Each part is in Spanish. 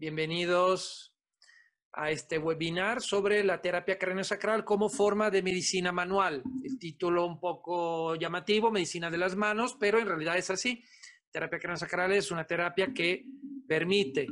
Bienvenidos a este webinar sobre la terapia craniosacral como forma de medicina manual. El título un poco llamativo, medicina de las manos, pero en realidad es así. Terapia craniosacral es una terapia que permite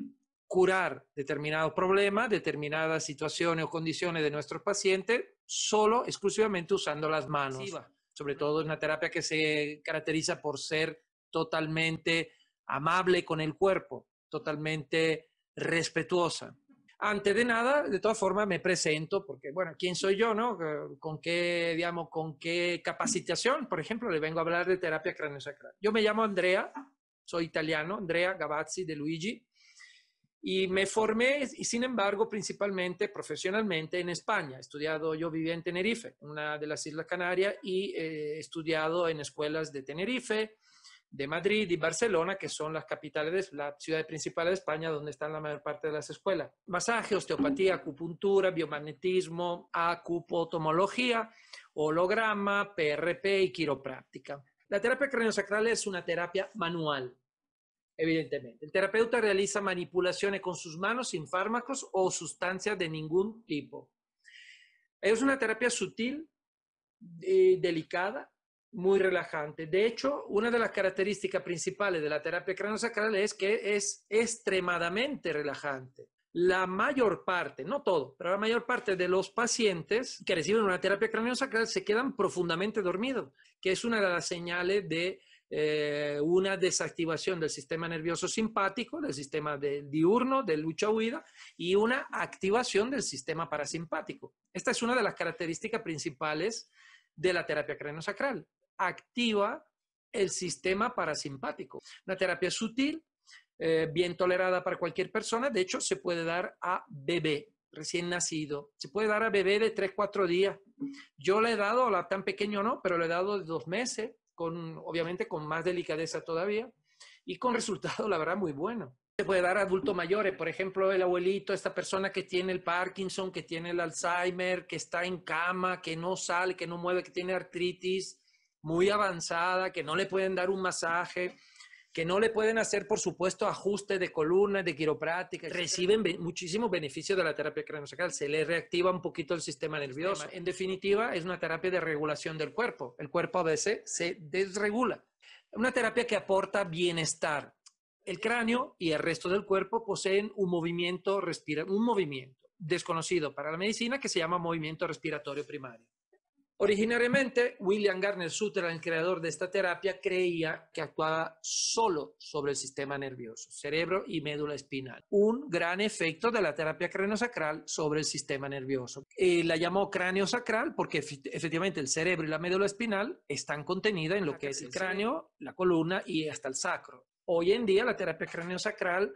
curar determinados problemas, determinadas situaciones o condiciones de nuestro paciente, solo, exclusivamente usando las manos. Sobre todo es una terapia que se caracteriza por ser totalmente amable con el cuerpo, totalmente respetuosa. Antes de nada, de todas formas, me presento, porque, bueno, ¿quién soy yo, no? Eh, ¿Con qué, digamos, con qué capacitación? Por ejemplo, le vengo a hablar de terapia sacral. Yo me llamo Andrea, soy italiano, Andrea Gavazzi de Luigi, y me formé, y sin embargo, principalmente profesionalmente en España. He estudiado, yo vivía en Tenerife, una de las Islas Canarias, y he estudiado en escuelas de Tenerife, de Madrid y Barcelona, que son las capitales, la ciudad principal de España, donde están la mayor parte de las escuelas. Masaje, osteopatía, acupuntura, biomagnetismo, acupotomología, holograma, PRP y quiropráctica. La terapia craniosacral es una terapia manual, evidentemente. El terapeuta realiza manipulaciones con sus manos sin fármacos o sustancias de ningún tipo. Es una terapia sutil, y delicada, muy relajante. De hecho, una de las características principales de la terapia sacral es que es extremadamente relajante. La mayor parte, no todo, pero la mayor parte de los pacientes que reciben una terapia craniosacral se quedan profundamente dormidos, que es una de las señales de eh, una desactivación del sistema nervioso simpático, del sistema de, diurno, de lucha-huida, y una activación del sistema parasimpático. Esta es una de las características principales de la terapia sacral activa el sistema parasimpático. Una terapia sutil, eh, bien tolerada para cualquier persona, de hecho se puede dar a bebé recién nacido, se puede dar a bebé de 3, 4 días. Yo le he dado, la tan pequeño no, pero le he dado de dos meses, con, obviamente con más delicadeza todavía, y con resultado, la verdad, muy bueno. Se puede dar a adultos mayores, eh, por ejemplo, el abuelito, esta persona que tiene el Parkinson, que tiene el Alzheimer, que está en cama, que no sale, que no mueve, que tiene artritis, muy avanzada, que no le pueden dar un masaje, que no le pueden hacer, por supuesto, ajuste de columna, de quiropráctica, reciben muchísimos beneficios de la terapia craneosacral, se le reactiva un poquito el sistema nervioso. En definitiva, es una terapia de regulación del cuerpo. El cuerpo a veces se desregula. Una terapia que aporta bienestar. El cráneo y el resto del cuerpo poseen un movimiento, un movimiento desconocido para la medicina que se llama movimiento respiratorio primario. Originariamente, William Garner Sutter, el creador de esta terapia, creía que actuaba solo sobre el sistema nervioso, cerebro y médula espinal. Un gran efecto de la terapia craniosacral sobre el sistema nervioso. Eh, la llamó cráneo sacral porque efectivamente el cerebro y la médula espinal están contenidas en lo que es el cráneo, la columna y hasta el sacro. Hoy en día la terapia craniosacral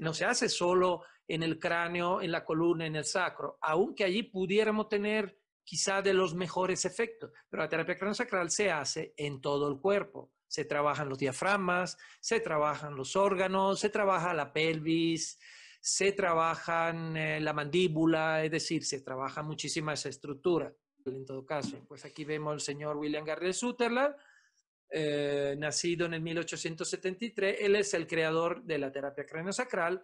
no se hace solo en el cráneo, en la columna, en el sacro, aunque allí pudiéramos tener quizá de los mejores efectos, pero la terapia craniosacral se hace en todo el cuerpo. Se trabajan los diafragmas, se trabajan los órganos, se trabaja la pelvis, se trabajan eh, la mandíbula, es decir, se trabaja muchísima esa estructura. En todo caso, pues aquí vemos al señor William Gardner Sutherland, eh, nacido en el 1873. Él es el creador de la terapia craniosacral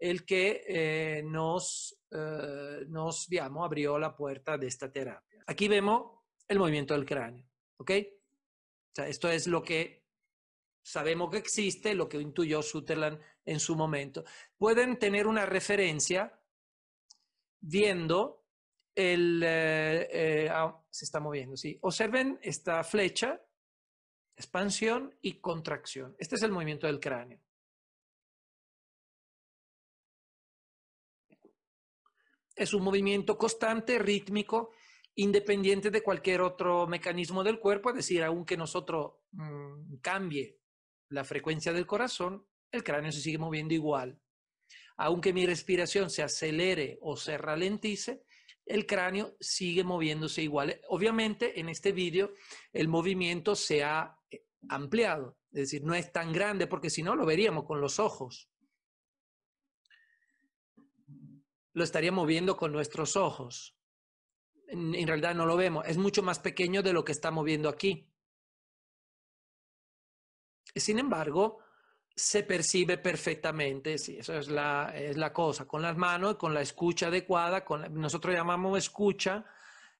el que eh, eh, nos, digamos, abrió la puerta de esta terapia. Aquí vemos el movimiento del cráneo, ¿ok? esto es lo que sabemos que existe, lo que intuyó Sutherland en su momento. Pueden tener una referencia viendo el... Eh, ah, se está moviendo, sí. Observen esta flecha, expansión y contracción. Este es el movimiento del cráneo. es un movimiento constante, rítmico, independiente de cualquier otro mecanismo del cuerpo, es decir, aunque nosotros mm, cambie la frecuencia del corazón, el cráneo se sigue moviendo igual. Aunque mi respiración se acelere o se ralentice, el cráneo sigue moviéndose igual. Obviamente, en este vídeo, el movimiento se ha eh, ampliado, es decir, no es tan grande porque si no lo veríamos con los ojos. lo estaría moviendo con nuestros ojos. En, realidad no lo vemos. Es mucho más pequeño de lo que está moviendo aquí. Sin embargo, se percibe perfectamente, sí, eso es la, es la cosa, con las manos, con la escucha adecuada, con nosotros llamamos escucha,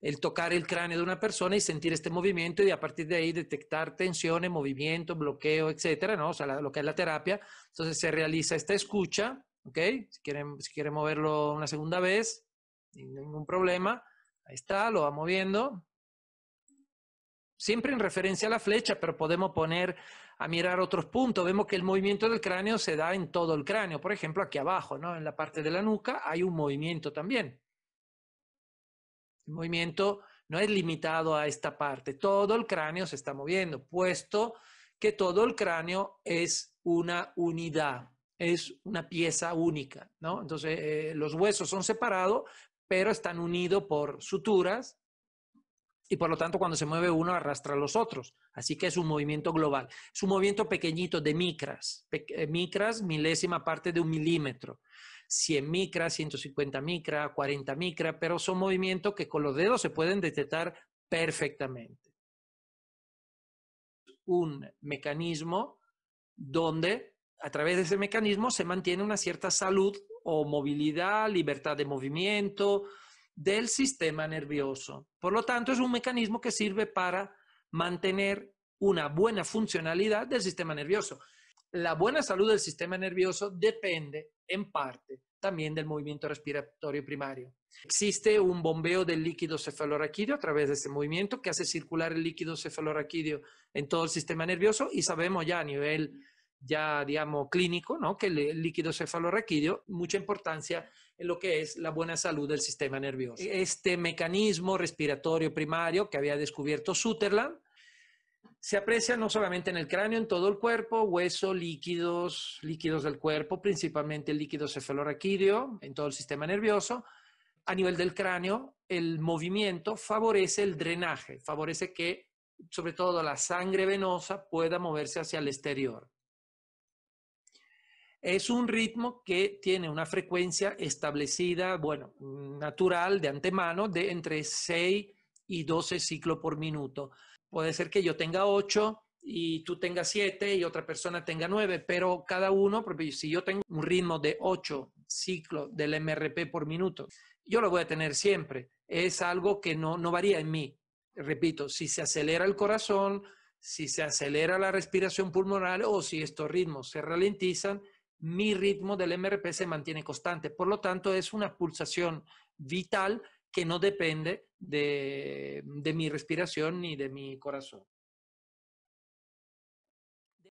el tocar el cráneo de una persona y sentir este movimiento y a partir de ahí detectar tensiones, movimiento, bloqueo, etcétera, ¿no? O lo que es la terapia. Entonces se realiza esta escucha si quieren, moverlo una segunda vez, ningún problema. Ahí está, lo va moviendo. Siempre en referencia a la flecha, pero podemos poner a mirar otros puntos. Vemos que el movimiento del cráneo se da en todo el cráneo. Por ejemplo, aquí abajo, ¿no? En la parte de la nuca hay un movimiento también. El movimiento no es limitado a esta parte. Todo el cráneo se está moviendo, puesto que todo el cráneo es una unidad es una pieza única, ¿no? Entonces, eh, los huesos son separados, pero están unidos por suturas y por lo tanto cuando se mueve uno arrastra a los otros. Así que es un movimiento global. Es un movimiento pequeñito de micras, eh, micras, milésima parte de un milímetro. 100 micras, 150 micras, 40 micras, pero son movimientos que con los dedos se pueden detectar perfectamente. Un mecanismo donde a través de ese mecanismo se mantiene una cierta salud o movilidad, libertad de movimiento del sistema nervioso. Por lo tanto, es un mecanismo que sirve para mantener una buena funcionalidad del sistema nervioso. La buena salud del sistema nervioso depende en parte también del movimiento respiratorio primario. Existe un bombeo del líquido cefalorraquídeo a través de ese movimiento que hace circular el líquido cefalorraquídeo en todo el sistema nervioso y sabemos ya a nivel ya, digamos, clínico, ¿no? que el líquido cefalorraquídeo, mucha importancia en lo que es la buena salud del sistema nervioso. Este mecanismo respiratorio primario que había descubierto Sutherland se aprecia no solamente en el cráneo, en todo el cuerpo, hueso, líquidos, líquidos del cuerpo, principalmente el líquido cefalorraquídeo, en todo el sistema nervioso. A nivel del cráneo, el movimiento favorece el drenaje, favorece que sobre todo la sangre venosa pueda moverse hacia el exterior. Es un ritmo que tiene una frecuencia establecida, bueno, natural de antemano, de entre 6 y 12 ciclos por minuto. Puede ser que yo tenga 8 y tú tengas 7 y otra persona tenga 9, pero cada uno, porque si yo tengo un ritmo de 8 ciclos del MRP por minuto, yo lo voy a tener siempre. Es algo que no, no varía en mí. Repito, si se acelera el corazón, si se acelera la respiración pulmonar o si estos ritmos se ralentizan, mi ritmo del MRP se mantiene constante. Por lo tanto, es una pulsación vital que no depende de, de mi respiración ni de mi corazón.